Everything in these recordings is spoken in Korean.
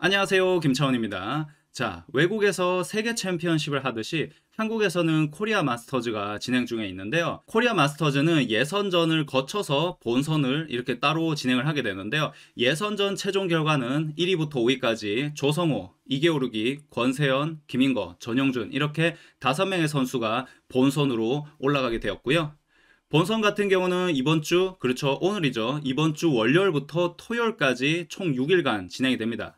안녕하세요. 김차원입니다. 자, 외국에서 세계 챔피언십을 하듯이 한국에서는 코리아 마스터즈가 진행 중에 있는데요. 코리아 마스터즈는 예선전을 거쳐서 본선을 이렇게 따로 진행을 하게 되는데요. 예선전 최종 결과는 1위부터 5위까지 조성호, 이계오르기, 권세현, 김인거, 전영준 이렇게 5명의 선수가 본선으로 올라가게 되었고요. 본선 같은 경우는 이번 주, 그렇죠. 오늘이죠. 이번 주 월요일부터 토요일까지 총 6일간 진행이 됩니다.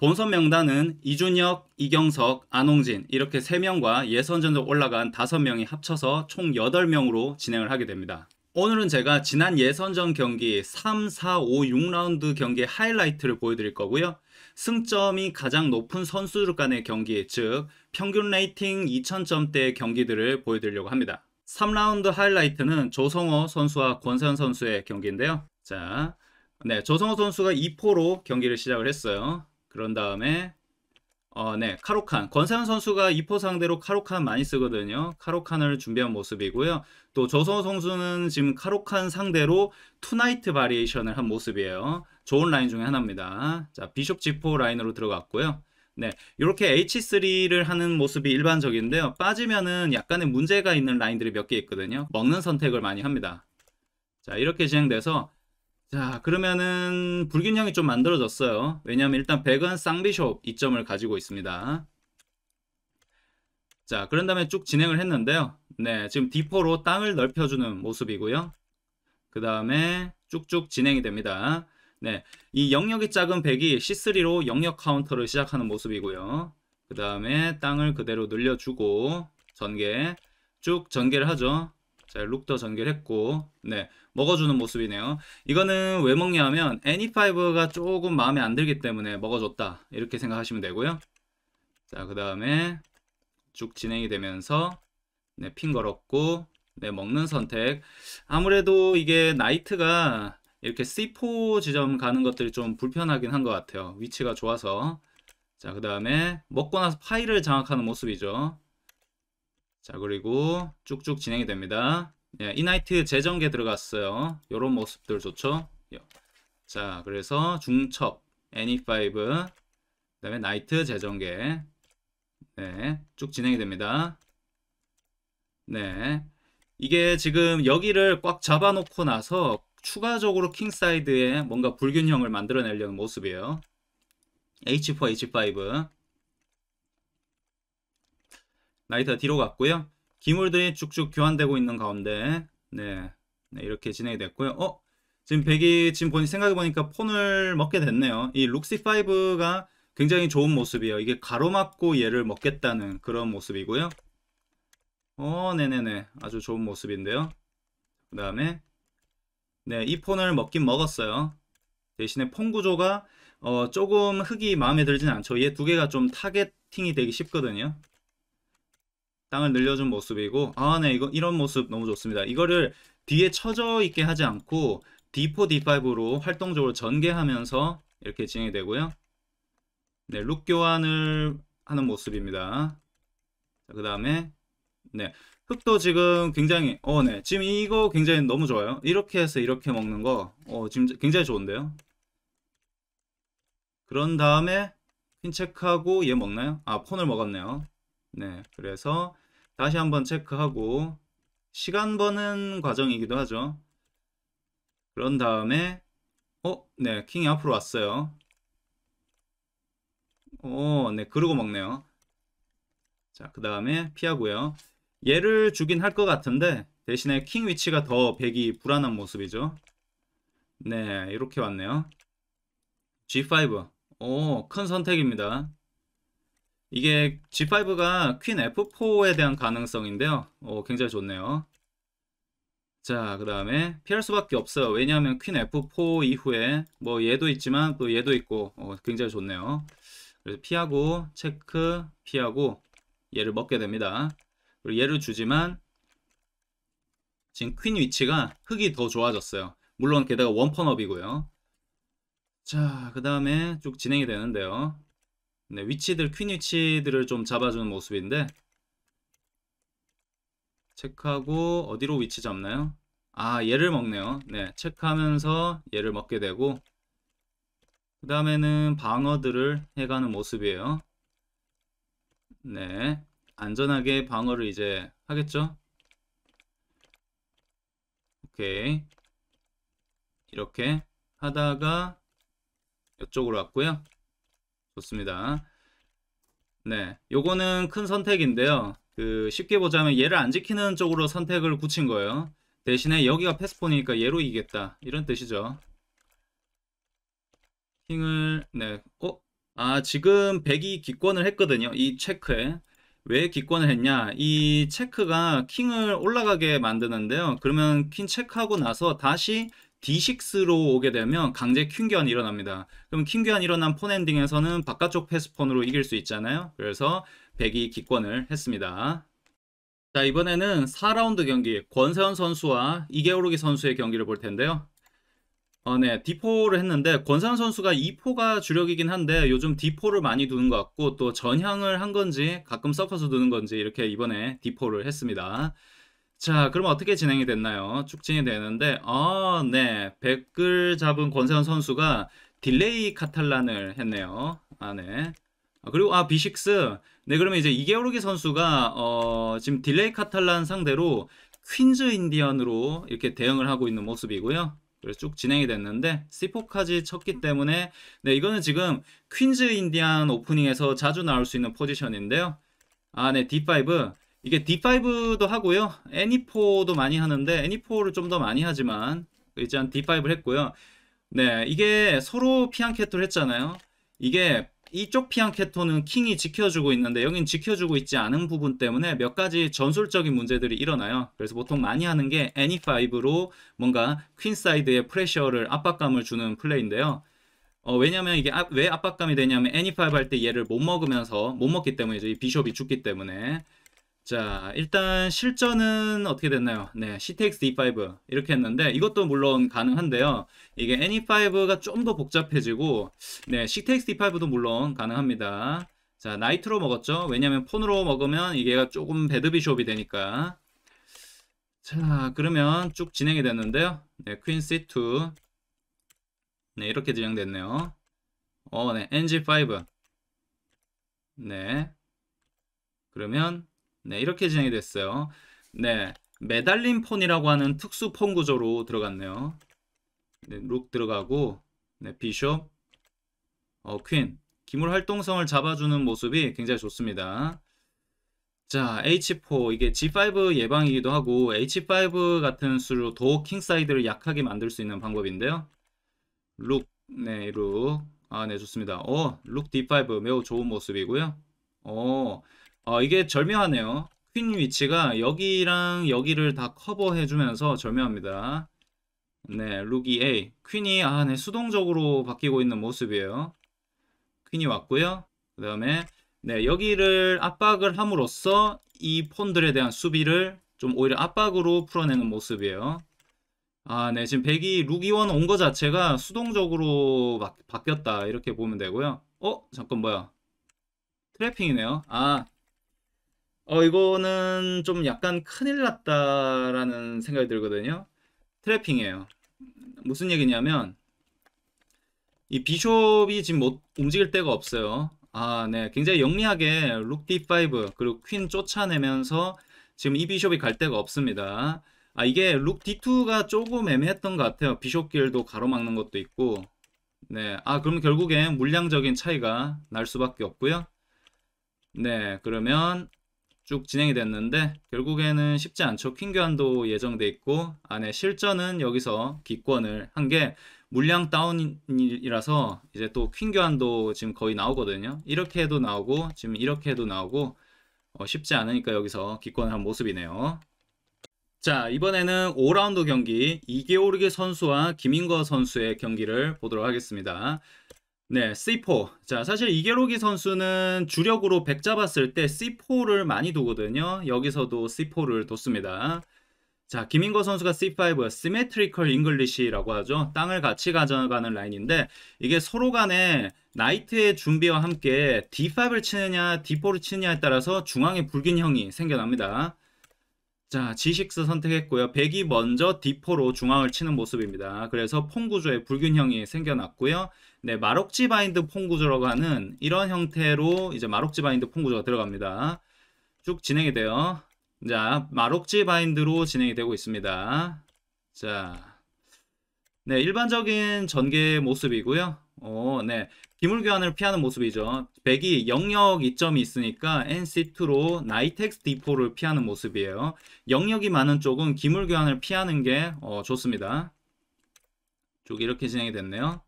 본선 명단은 이준혁, 이경석, 안홍진 이렇게 3명과 예선전적 올라간 5명이 합쳐서 총 8명으로 진행을 하게 됩니다. 오늘은 제가 지난 예선전 경기 3, 4, 5, 6라운드 경기 하이라이트를 보여드릴 거고요. 승점이 가장 높은 선수들 간의 경기, 즉 평균 레이팅 2000점대의 경기들을 보여드리려고 합니다. 3라운드 하이라이트는 조성호 선수와 권선 선수의 경기인데요. 자, 네, 조성호 선수가 2포로 경기를 시작을 했어요. 그런 다음에 어, 네, 카로칸. 권상 선수가 2포 상대로 카로칸 많이 쓰거든요. 카로칸을 준비한 모습이고요. 또조선호 선수는 지금 카로칸 상대로 투나이트 바리에이션을 한 모습이에요. 좋은 라인 중에 하나입니다. 자, 비숍 지4 라인으로 들어갔고요. 네, 이렇게 H3를 하는 모습이 일반적인데요. 빠지면은 약간의 문제가 있는 라인들이 몇 개 있거든요. 먹는 선택을 많이 합니다. 자, 이렇게 진행돼서 자 그러면은 불균형이 좀 만들어졌어요 왜냐하면 일단 백은 쌍비숍 이점을 가지고 있습니다 자 그런 다음에 쭉 진행을 했는데요 네 지금 D4로 땅을 넓혀주는 모습이고요 그 다음에 쭉쭉 진행이 됩니다 네, 이 영역이 작은 백이 C3로 영역 카운터를 시작하는 모습이고요. 그 다음에 땅을 그대로 늘려주고 전개, 쭉 전개를 하죠. 자, 룩더 전결했고 네 먹어주는 모습이네요 이거는 왜 먹냐 하면 애니5가 e 조금 마음에 안 들기 때문에 먹어줬다 이렇게 생각하시면 되고요 자그 다음에 쭉 진행이 되면서 네핀 걸었고 네 먹는 선택 아무래도 이게 나이트가 이렇게 C4 지점 가는 것들이 좀 불편하긴 한 것 같아요 위치가 좋아서 자그 다음에 먹고 나서 파이를 장악하는 모습이죠 자 그리고 쭉쭉 진행이 됩니다 예, 이나이트 재정계 들어갔어요 이런 모습들 좋죠 예. 자 그래서 중첩 애니5 e 그 다음에 나이트 재정계 네, 쭉 진행이 됩니다 네 이게 지금 여기를 꽉 잡아놓고 나서 추가적으로 킹사이드에 뭔가 불균형을 만들어내려는 모습이에요 H4, H5 나이트 뒤로 갔고요. 기물들이 쭉쭉 교환되고 있는 가운데 네, 네 이렇게 진행이 됐고요. 어? 지금 백이 지금 보니 생각해보니까 폰을 먹게 됐네요. 이 룩시5가 굉장히 좋은 모습이에요. 이게 가로막고 얘를 먹겠다는 그런 모습이고요. 어, 네네네. 아주 좋은 모습인데요. 그 다음에 네, 이 폰을 먹긴 먹었어요. 대신에 폰 구조가 어, 조금 흙이 마음에 들진 않죠. 얘 두 개가 좀 타겟팅이 되기 쉽거든요. 땅을 늘려준 모습이고 아네 이거 이런 모습 너무 좋습니다. 이거를 뒤에 쳐져 있게 하지 않고 D4, D5로 활동적으로 전개하면서 이렇게 진행이 되고요. 네, 룩 교환을 하는 모습입니다. 그 다음에 네 흙도 지금 굉장히 어네 지금 이거 굉장히 너무 좋아요. 이렇게 해서 이렇게 먹는 거 어, 지금 굉장히 좋은데요. 그런 다음에 핀체크하고 얘 먹나요? 아 폰을 먹었네요. 네 그래서 다시 한번 체크하고 시간 버는 과정이기도 하죠. 그런 다음에 어? 네, 킹이 앞으로 왔어요. 오, 어, 네, 그러고 먹네요. 자, 그 다음에 피하고요. 얘를 주긴 할 것 같은데 대신에 킹 위치가 더 백이 불안한 모습이죠. 네, 이렇게 왔네요. G5. 오, 큰 선택입니다. 이게 G5가 퀸 F4에 대한 가능성인데요. 오, 어, 굉장히 좋네요. 자, 그 다음에 피할 수밖에 없어요. 왜냐하면 퀸 F4 이후에 뭐 얘도 있지만 또 얘도 있고 어, 굉장히 좋네요. 그래서 피하고 체크 피하고 얘를 먹게 됩니다. 그리고 얘를 주지만 지금 퀸 위치가 흙이 더 좋아졌어요. 물론 게다가 원펀업이고요. 자, 그 다음에 쭉 진행이 되는데요. 네, 위치들 퀸 위치들을 좀 잡아주는 모습인데 체크하고 어디로 위치 잡나요? 아 얘를 먹네요 네 체크하면서 얘를 먹게 되고 그 다음에는 방어들을 해가는 모습이에요 네 안전하게 방어를 이제 하겠죠 오케이 이렇게 하다가 이쪽으로 왔고요 좋습니다. 네, 요거는 큰 선택인데요. 그 쉽게 보자면 얘를 안 지키는 쪽으로 선택을 굳힌 거예요. 대신에 여기가 패스폰이니까 얘로 이기겠다 이런 뜻이죠. 킹을 네, 어? 아 지금 백이 기권을 했거든요. 이 체크에 왜 기권을 했냐? 이 체크가 킹을 올라가게 만드는데요. 그러면 킹 체크하고 나서 다시 D6로 오게 되면 강제 킹기퀸이 일어납니다. 그럼 킹기퀸이 일어난 폰 엔딩에서는 바깥쪽 패스폰으로 이길 수 있잖아요. 그래서 1 0이 기권을 했습니다. 자 이번에는 4라운드 경기 권세현 선수와 이계오르기 선수의 경기를 볼 텐데요. 어, 네, D4를 했는데 권상 선수가 2 4가 주력이긴 한데 요즘 D4를 많이 두는 것 같고 또 전향을 한 건지 가끔 섞어서 두는 건지 이렇게 이번에 D4를 했습니다. 자, 그럼 어떻게 진행이 됐나요? 축진이 되는데, 아, 네. 백글 잡은 권세현 선수가 딜레이 카탈란을 했네요. 아, 네. 아, 그리고, 아, B6. 네, 그러면 이제 이게오르기 선수가, 어, 지금 딜레이 카탈란 상대로 퀸즈 인디언으로 이렇게 대응을 하고 있는 모습이고요. 그래서 쭉 진행이 됐는데 C4까지 쳤기 때문에 네 이거는 지금 퀸즈 인디안 오프닝에서 자주 나올 수 있는 포지션인데요. 아네 D5 이게 D5도 하고요. 애니포도 많이 하는데 애니포를 좀 더 많이 하지만 일단 D5를 했고요. 네, 이게 서로 피안케토를 했잖아요. 이게 이쪽 피안케토는 킹이 지켜주고 있는데 여긴 지켜주고 있지 않은 부분 때문에 몇 가지 전술적인 문제들이 일어나요. 그래서 보통 많이 하는 게 애니5로 뭔가 퀸사이드의 프레셔를 압박감을 주는 플레이인데요. 어, 왜냐면 이게 아, 왜 압박감이 되냐면 애니5 할 때 얘를 못 먹으면서 못 먹기 때문에 이 비숍이 죽기 때문에 자, 일단 실전은 어떻게 됐나요? 네, CTX D5 이렇게 했는데 이것도 물론 가능한데요. 이게 NE5가 좀 더 복잡해지고 네, CTX D5도 물론 가능합니다. 자, 나이트로 먹었죠? 왜냐면 폰으로 먹으면 이게 조금 배드비숍이 되니까. 자, 그러면 쭉 진행이 됐는데요. 네, 퀸 C2. 네, 이렇게 진행됐네요. 어, 네, NG5. 네. 그러면 네, 이렇게 진행이 됐어요. 네, 매달린 폰이라고 하는 특수 폰 구조로 들어갔네요. 네, 룩 들어가고 네, 비숍, 어, 퀸. 기물 활동성을 잡아주는 모습이 굉장히 좋습니다. 자, H4. 이게 G5 예방이기도 하고 H5 같은 수로 더 킹사이드를 약하게 만들 수 있는 방법인데요. 룩, 네, 룩. 아, 네, 좋습니다. 어, 룩 D5 매우 좋은 모습이고요. 어, 어, 이게 절묘하네요. 퀸 위치가 여기랑 여기를 다 커버해주면서 절묘합니다. 네, 룩이 A. 퀸이 아, 네, 수동적으로 바뀌고 있는 모습이에요. 퀸이 왔고요. 그 다음에 네, 여기를 압박을 함으로써 이 폰들에 대한 수비를 좀 오히려 압박으로 풀어내는 모습이에요. 아, 네, 지금 백이 룩이원 온 거 자체가 수동적으로 바, 바뀌었다 이렇게 보면 되고요. 어? 잠깐 뭐야? 트래핑이네요. 아, 어, 이거는 좀 약간 큰일 났다라는 생각이 들거든요. 트래핑이에요. 무슨 얘기냐면, 이 비숍이 지금 못 움직일 데가 없어요. 아, 네. 굉장히 영리하게 룩 D5 그리고 퀸 쫓아내면서 지금 이 비숍이 갈 데가 없습니다. 아, 이게 룩 D2가 조금 애매했던 것 같아요. 비숍 길도 가로막는 것도 있고. 네. 아, 그럼 결국엔 물량적인 차이가 날 수밖에 없고요. 네. 그러면 쭉 진행이 됐는데 결국에는 쉽지 않죠. 퀸교환도 예정돼 있고 안에 실전은 여기서 기권을 한 게 물량 다운이라서 이제 또 퀸교환도 지금 거의 나오거든요. 이렇게 해도 나오고 지금 이렇게 해도 나오고 어, 쉽지 않으니까 여기서 기권을 한 모습이네요. 자 이번에는 5라운드 경기 이게오르기 선수와 김인거 선수의 경기를 보도록 하겠습니다. 네, C4. 자, 사실 이계로기 선수는 주력으로 100 잡았을 때 C4를 많이 두거든요. 여기서도 C4를 뒀습니다. 자, 김인거 선수가 C5, s y m m e t r i c 시메트리컬 잉글리시라고 하죠. 땅을 같이 가져가는 라인인데 이게 서로 간에 나이트의 준비와 함께 D5를 치느냐, D4를 치느냐에 따라서 중앙에 불균형이 생겨납니다. 자, G6 선택했고요. 백이 먼저 D4로 중앙을 치는 모습입니다. 그래서 폰 구조에 불균형이 생겨났고요. 네, 마록지 바인드 폼 구조라고 하는 이런 형태로 이제 마록지 바인드 폼 구조가 들어갑니다. 쭉 진행이 돼요. 자, 마록지 바인드로 진행이 되고 있습니다. 자, 네, 일반적인 전개 모습이고요. 오, 어, 네. 기물교환을 피하는 모습이죠. 1 0 0이 영역 이점이 있으니까 NC2로 나이텍스 디포를 피하는 모습이에요. 영역이 많은 쪽은 기물교환을 피하는 게 어, 좋습니다. 쭉 이렇게 진행이 됐네요.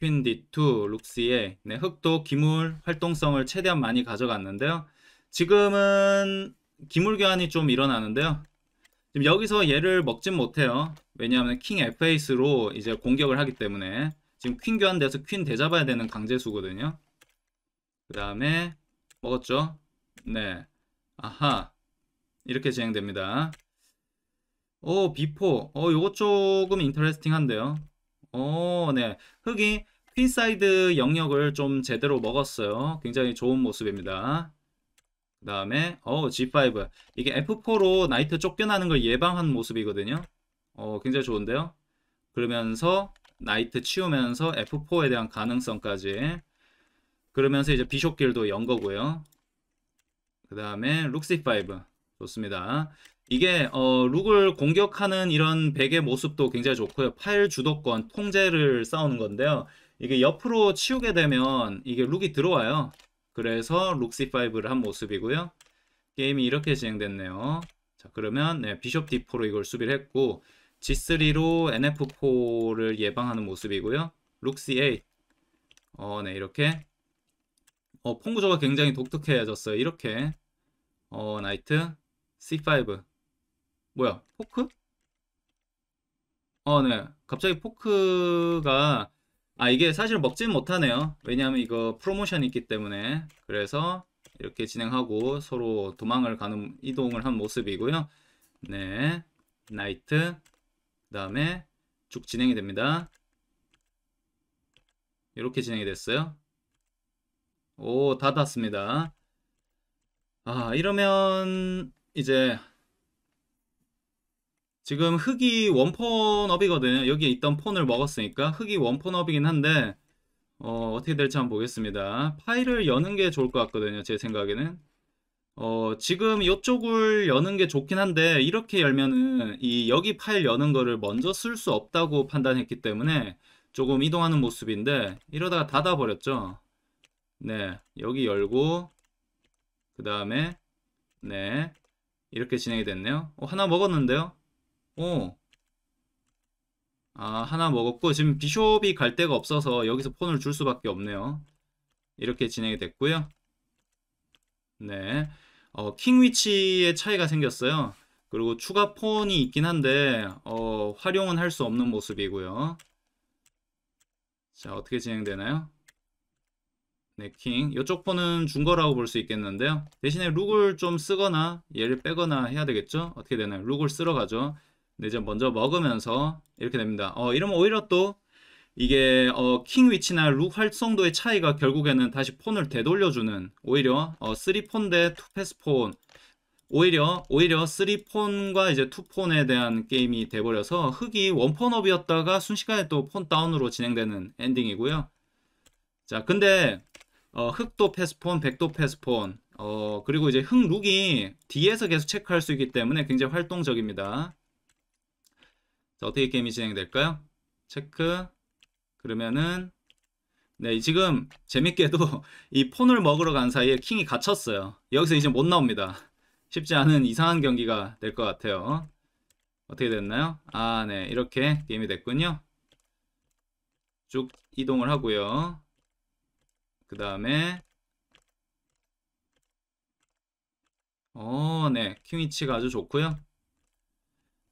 퀸디2, 룩스의 네, 흑도 기물 활동성을 최대한 많이 가져갔는데요. 지금은 기물 교환이 좀 일어나는데요. 지금 여기서 얘를 먹진 못해요. 왜냐하면 킹 f 스로 이제 공격을 하기 때문에 지금 퀸 교환돼서 퀸되잡아야 되는 강제수거든요. 그 다음에 먹었죠? 네. 아하. 이렇게 진행됩니다. 오, 비포. 어, 요거 조금 인터레스팅한데요. 어, 네. 흑이 퀸사이드 영역을 좀 제대로 먹었어요. 굉장히 좋은 모습입니다. 그 다음에 어 G5 이게 F4로 나이트 쫓겨나는 걸 예방한 모습이거든요. 어 굉장히 좋은데요. 그러면서 나이트 치우면서 F4에 대한 가능성까지 그러면서 이제 비숍 길도 연 거고요. 그 다음에 룩시5 좋습니다. 이게 어, 룩을 공격하는 이런 백의 모습도 굉장히 좋고요. 파일 주도권, 통제를 싸우는 건데요. 이게 옆으로 치우게 되면 이게 룩이 들어와요. 그래서 룩 C5를 한 모습이고요. 게임이 이렇게 진행됐네요. 자 그러면 네, 비숍 D4로 이걸 수비를 했고 G3로 NF4를 예방하는 모습이고요. 룩 C8 어, 네 이렇게 어, 폰 구조가 굉장히 독특해졌어요. 이렇게 어, 나이트 C5 뭐야 포크? 어 네 갑자기 포크가 아 이게 사실 먹진 못하네요 왜냐하면 이거 프로모션이 있기 때문에 그래서 이렇게 진행하고 서로 도망을 가는 이동을 한 모습이고요 네 나이트 그 다음에 쭉 진행이 됩니다 이렇게 진행이 됐어요 오 닫았습니다 아 이러면 이제 지금 흑이 원펀업이거든요. 여기에 있던 폰을 먹었으니까 흑이 원펀업이긴 한데 어, 어떻게 될지 한번 보겠습니다. 파일을 여는 게 좋을 것 같거든요. 제 생각에는. 어, 지금 이쪽을 여는 게 좋긴 한데 이렇게 열면은 이 여기 파일 여는 거를 먼저 쓸 수 없다고 판단했기 때문에 조금 이동하는 모습인데 이러다가 닫아버렸죠. 네, 여기 열고 그 다음에 네 이렇게 진행이 됐네요. 어, 하나 먹었는데요. 어. 아, 하나 먹었고 지금 비숍이 갈 데가 없어서 여기서 폰을 줄 수밖에 없네요. 이렇게 진행이 됐고요. 네. 어, 킹 위치의 차이가 생겼어요. 그리고 추가 폰이 있긴 한데 어, 활용은 할 수 없는 모습이고요. 자, 어떻게 진행되나요? 네, 킹. 이쪽 폰은 준 거라고 볼 수 있겠는데요. 대신에 룩을 좀 쓰거나 얘를 빼거나 해야 되겠죠? 어떻게 되나요? 룩을 쓰러 가죠. 근데 네, 이제 먼저 먹으면서 이렇게 됩니다. 어, 이러면 오히려 또 이게 어, 킹 위치나 룩 활성도의 차이가 결국에는 다시 폰을 되돌려주는 오히려 어, 3폰 대 2패스 폰 오히려 오히려 3폰과 이제 2폰에 대한 게임이 돼버려서 흑이 원폰업이었다가 순식간에 또 폰 다운으로 진행되는 엔딩이고요. 자 근데 어, 흑도 패스폰 백도 패스폰 어, 그리고 이제 흑 룩이 뒤에서 계속 체크할 수 있기 때문에 굉장히 활동적입니다. 자, 어떻게 게임이 진행될까요? 체크. 그러면은 네, 지금 재밌게도 이 폰을 먹으러 간 사이에 킹이 갇혔어요. 여기서 이제 못 나옵니다. 쉽지 않은 이상한 경기가 될 것 같아요. 어떻게 됐나요? 아, 네. 이렇게 게임이 됐군요. 쭉 이동을 하고요. 그 다음에 어, 네. 킹위치가 아주 좋고요.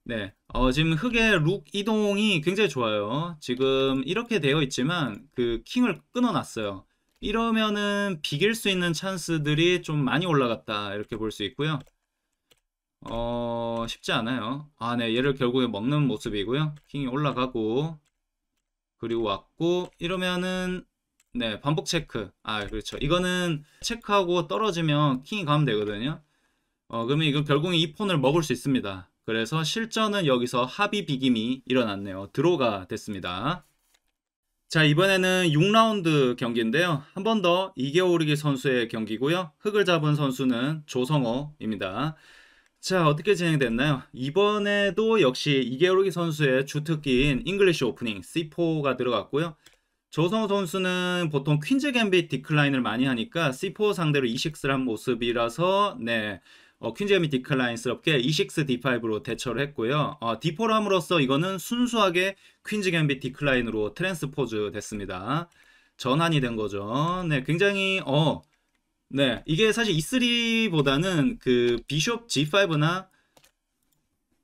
네, 어, 지금 흑의 룩 이동이 굉장히 좋아요. 지금 이렇게 되어 있지만 그 킹을 끊어놨어요. 이러면은 비길 수 있는 찬스들이 좀 많이 올라갔다 이렇게 볼 수 있고요. 어 쉽지 않아요. 아, 네, 얘를 결국에 먹는 모습이고요. 킹이 올라가고 그리고 왔고 이러면은 네 반복 체크. 아 그렇죠. 이거는 체크하고 떨어지면 킹이 가면 되거든요. 어 그러면 이거 결국에 이 폰을 먹을 수 있습니다. 그래서 실전은 여기서 합의 비김이 일어났네요. 드로가 됐습니다. 자 이번에는 6라운드 경기인데요. 한 번 더 이겨오르기 선수의 경기고요. 흙을 잡은 선수는 조성호입니다. 자 어떻게 진행됐나요? 이번에도 역시 이겨오르기 선수의 주특기인 잉글리시 오프닝 C4가 들어갔고요. 조성호 선수는 보통 퀸즈 갬빗 디클라인을 많이 하니까 C4 상대로 이식스를 한 모습이라서 네 어, 퀸제미 디클라인스럽게 E6, D5로 대처를 했고요. 어, D4로 함으로써 이거는 순수하게 퀸즈 갬비 디클라인으로 트랜스포즈 됐습니다. 전환이 된 거죠. 네, 굉장히 어, 네, 이게 사실 E3보다는 그 비숍 G5나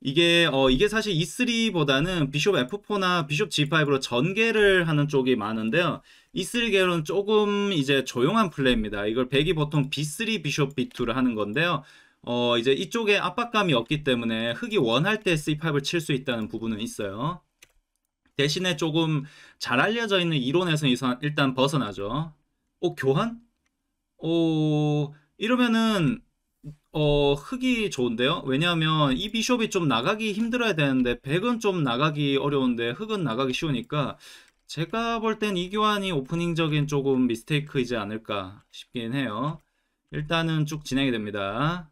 이게 어 이게 사실 E3보다는 비숍 F4나 비숍 G5로 전개를 하는 쪽이 많은데요. E3 계열은 조금 이제 조용한 플레이입니다. 이걸 백이 보통 B3 비숍 B2를 하는 건데요. 어, 이제 이쪽에 압박감이 없기 때문에 흙이 원할 때 C5을 칠 수 있다는 부분은 있어요. 대신에 조금 잘 알려져 있는 이론에서 일단 벗어나죠. 오 어, 교환? 오 어, 이러면은 어, 흑이 좋은데요? 왜냐하면 이 비숍이 좀 나가기 힘들어야 되는데 백은 좀 나가기 어려운데 흙은 나가기 쉬우니까 제가 볼 땐 이 교환이 오프닝적인 조금 미스테이크이지 않을까 싶긴 해요. 일단은 쭉 진행이 됩니다.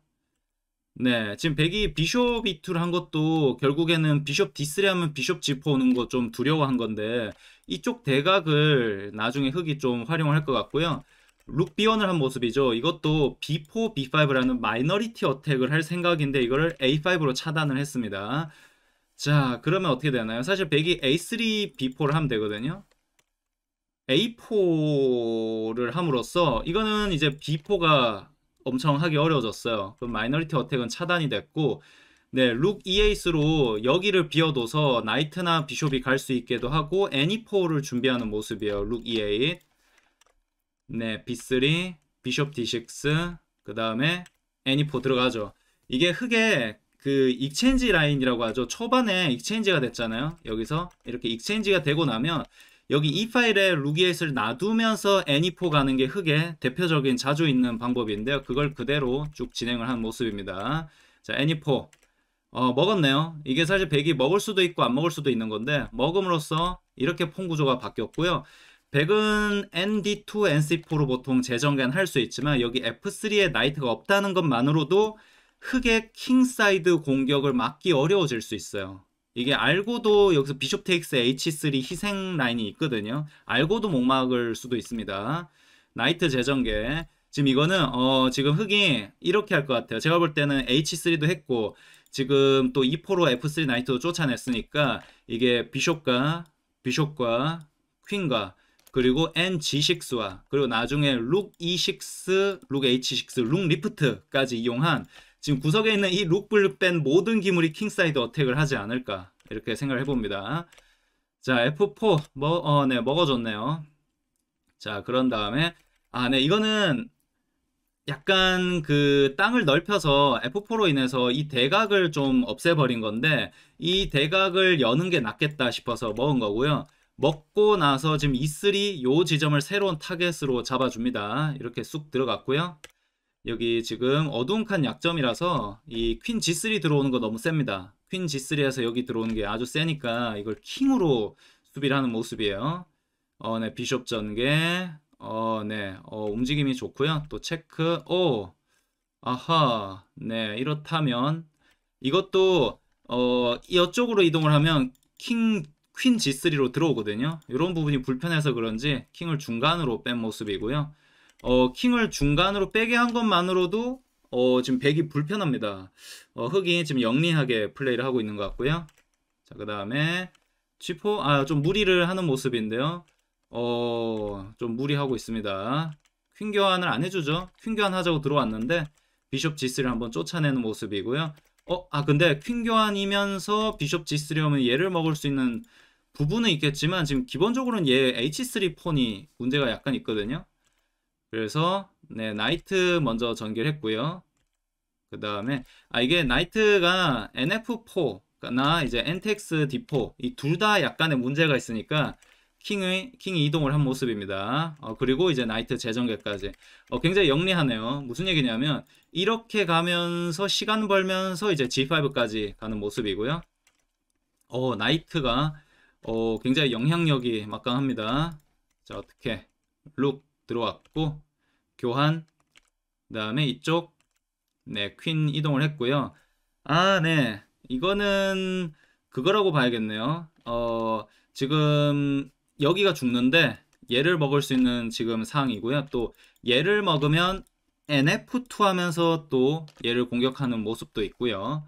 네, 지금 백이 비숍 E2를 한 것도 결국에는 비숍 D3 하면 비숍 G4 오는 거 좀 두려워한 건데 이쪽 대각을 나중에 흑이 좀 활용을 할 것 같고요. 룩 B1을 한 모습이죠. 이것도 B4, B5라는 마이너리티 어택을 할 생각인데 이거를 A5로 차단을 했습니다. 자, 그러면 어떻게 되나요? 사실 백이 A3, B4를 하면 되거든요. A4를 함으로써 이거는 이제 B4가 엄청 하기 어려워졌어요. 그럼 마이너리티 어택은 차단이 됐고 네, 룩 e 에이로 여기를 비워둬서 나이트나 비숍이 갈 수 있게도 하고 애니포를 준비하는 모습이에요. 룩 e 에 네, B3, 비숍 D6, 그 다음에 애니포 들어가죠. 이게 흑의 그 익체인지 라인이라고 하죠. 초반에 익체인지가 됐잖아요. 여기서 이렇게 익체인지가 되고 나면 여기 이 파일에 루기엣을 놔두면서 애니포 e 가는 게 흑의 대표적인 자주 있는 방법인데요. 그걸 그대로 쭉 진행을 한 모습입니다. 자, 애니포 e 어, 먹었네요. 이게 사실 백이 먹을 수도 있고 안 먹을 수도 있는 건데 먹음으로써 이렇게 폰 구조가 바뀌었고요. 백은 ND2, NC4로 보통 재정관 할수 있지만 여기 F3에 나이트가 없다는 것만으로도 흑의 킹사이드 공격을 막기 어려워질 수 있어요. 이게 알고도 여기서 비숍 테이크스 h3 희생 라인이 있거든요. 알고도 못 막을 수도 있습니다. 나이트 재정계. 지금 이거는 어 지금 흑이 이렇게 할 것 같아요. 제가 볼 때는 h3도 했고 지금 또 e 4로 f3 나이트도 쫓아냈으니까 이게 비숍과 비숍과 퀸과 그리고 NG6와 그리고 나중에 룩 E6, 룩 H6, 룩 리프트까지 이용한 지금 구석에 있는 이 룩블 뺀 모든 기물이 킹사이드 어택을 하지 않을까 이렇게 생각을 해봅니다. 자 F4 뭐, 어, 네 먹어줬네요. 자 그런 다음에 아네 이거는 약간 그 땅을 넓혀서 F4로 인해서 이 대각을 좀 없애버린 건데 이 대각을 여는 게 낫겠다 싶어서 먹은 거고요. 먹고 나서 지금 E3 요 지점을 새로운 타겟으로 잡아줍니다. 이렇게 쑥 들어갔고요. 여기 지금 어두운 칸 약점이라서 이 퀸 G3 들어오는 거 너무 셉니다. 퀸 G3에서 여기 들어오는 게 아주 세니까 이걸 킹으로 수비를 하는 모습이에요. 어, 네, 비숍 전개. 어, 네, 어, 움직임이 좋고요. 또 체크. 오, 아하, 네, 이렇다면 이것도 어, 이쪽으로 이동을 하면 킹, 퀸 G3로 들어오거든요. 이런 부분이 불편해서 그런지 킹을 중간으로 뺀 모습이고요. 어, 킹을 중간으로 빼게 한 것만으로도 어, 지금 백이 불편합니다. 어, 흑이 지금 영리하게 플레이를 하고 있는 것 같고요. 자, 그 다음에 G4, 아, 좀 무리를 하는 모습인데요. 어, 좀 무리하고 있습니다. 퀸 교환을 안 해주죠. 퀸 교환하자고 들어왔는데 비숍 G3를 한번 쫓아내는 모습이고요. 어, 아, 근데 퀸 교환이면서 비숍 G3 하면 얘를 먹을 수 있는 부분은 있겠지만 지금 기본적으로는 얘 H3 폰이 문제가 약간 있거든요. 그래서 네 나이트 먼저 전개했고요. 그 다음에 아 이게 나이트가 NF4나 이제 NTX D4 이 둘 다 약간의 문제가 있으니까 킹의 킹이 이동을 한 모습입니다. 어, 그리고 이제 나이트 재정계까지 어, 굉장히 영리하네요. 무슨 얘기냐면 이렇게 가면서 시간 벌면서 이제 G5까지 가는 모습이고요. 어 나이트가 어, 굉장히 영향력이 막강합니다. 자 어떻게 룩 들어왔고 교환 그 다음에 이쪽 네 퀸 이동을 했고요 아 네 이거는 그거라고 봐야겠네요 어 지금 여기가 죽는데 얘를 먹을 수 있는 지금 상황이고요 또 얘를 먹으면 NF2 하면서 또 얘를 공격하는 모습도 있고요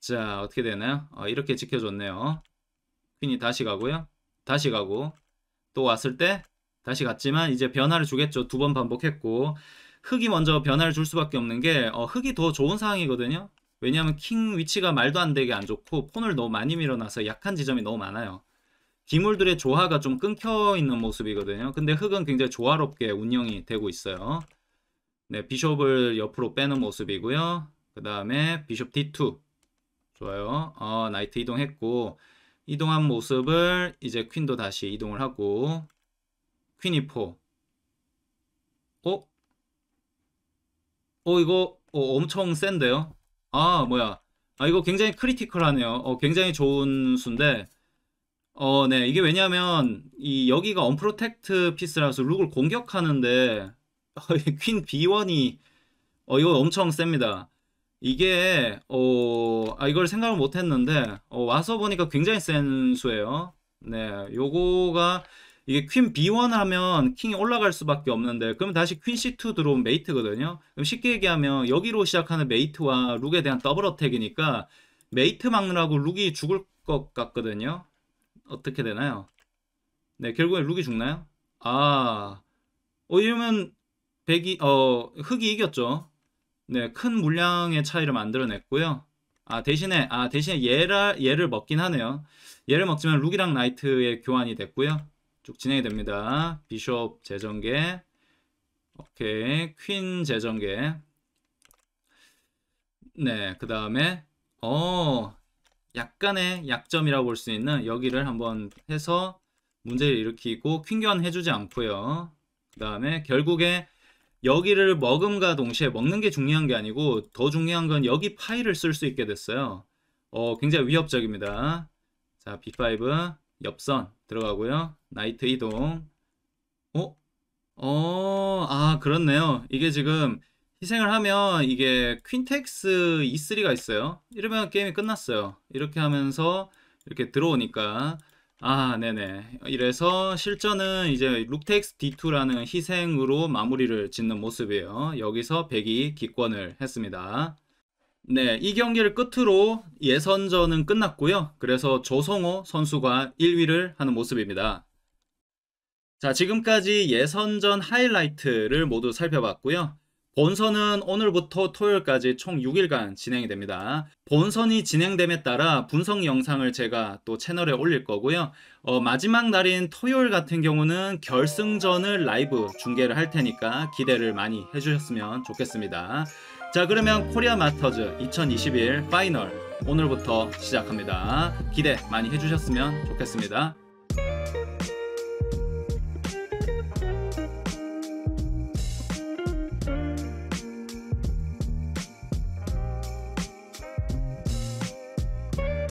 자 어떻게 되나요 어, 이렇게 지켜줬네요 퀸이 다시 가고요 다시 가고 또 왔을 때 다시 갔지만 이제 변화를 주겠죠. 두 번 반복했고 흑이 먼저 변화를 줄 수밖에 없는 게 어, 흑이 더 좋은 상황이거든요. 왜냐하면 킹 위치가 말도 안 되게 안 좋고 폰을 너무 많이 밀어놔서 약한 지점이 너무 많아요. 기물들의 조화가 좀 끊겨 있는 모습이거든요. 근데 흑은 굉장히 조화롭게 운영이 되고 있어요. 네, 비숍을 옆으로 빼는 모습이고요. 그 다음에 비숍 D2 좋아요. 어, 나이트 이동했고 이동한 모습을 이제 퀸도 다시 이동을 하고 퀸이 4. 어? 어 이거 어, 엄청 센데요? 아 뭐야 아 이거 굉장히 크리티컬하네요 어, 굉장히 좋은 수인데 어 네 이게 왜냐면 이 여기가 언프로텍트 피스라서 룩을 공격하는데 어, 퀸 B1이 어 이거 엄청 셉니다 이게 어 아, 이걸 생각을 못했는데 어, 와서 보니까 굉장히 센 수예요 네 요거가 이게 퀸 B1 하면 킹이 올라갈 수밖에 없는데 그럼 다시 퀸 C2 들어온 메이트거든요. 그럼 쉽게 얘기하면 여기로 시작하는 메이트와 룩에 대한 더블 어택이니까 메이트 막느라고 룩이 죽을 것 같거든요. 어떻게 되나요? 네, 결국엔 룩이 죽나요? 아, 어, 이러면 백이, 어, 흑이 이겼죠. 네, 큰 물량의 차이를 만들어냈고요. 아, 대신에, 아, 대신에 얘를, 얘를 먹긴 하네요. 얘를 먹지만 룩이랑 나이트의 교환이 됐고요. 쭉 진행이 됩니다. 비숍 재정계 오케이 퀸 재정계 네그 다음에 어 약간의 약점이라고 볼 수 있는 여기를 한번 해서 문제를 일으키고 퀸견해주지 않고요. 그 다음에 결국에 여기를 먹음과 동시에 먹는 게 중요한 게 아니고 더 중요한 건 여기 파일을 쓸 수 있게 됐어요. 어, 굉장히 위협적입니다. 자, B5 옆선 들어가고요. 나이트 이동. 어? 어, 아, 그렇네요. 이게 지금 희생을 하면 이게 퀸텍스 E3가 있어요. 이러면 게임이 끝났어요. 이렇게 하면서 이렇게 들어오니까 아, 네네. 이래서 실전은 이제 룩텍스 D2라는 희생으로 마무리를 짓는 모습이에요. 여기서 백이 기권을 했습니다. 네, 이 경기를 끝으로 예선전은 끝났고요. 그래서 조성호 선수가 1위를 하는 모습입니다. 자, 지금까지 예선전 하이라이트를 모두 살펴봤고요. 본선은 오늘부터 토요일까지 총 6일간 진행이 됩니다. 본선이 진행됨에 따라 분석 영상을 제가 또 채널에 올릴 거고요. 어, 마지막 날인 토요일 같은 경우는 결승전을 라이브 중계를 할 테니까 기대를 많이 해주셨으면 좋겠습니다. 자 그러면 코리아 마스터즈 2021 파이널 오늘부터 시작합니다. 기대 많이 해주셨으면 좋겠습니다.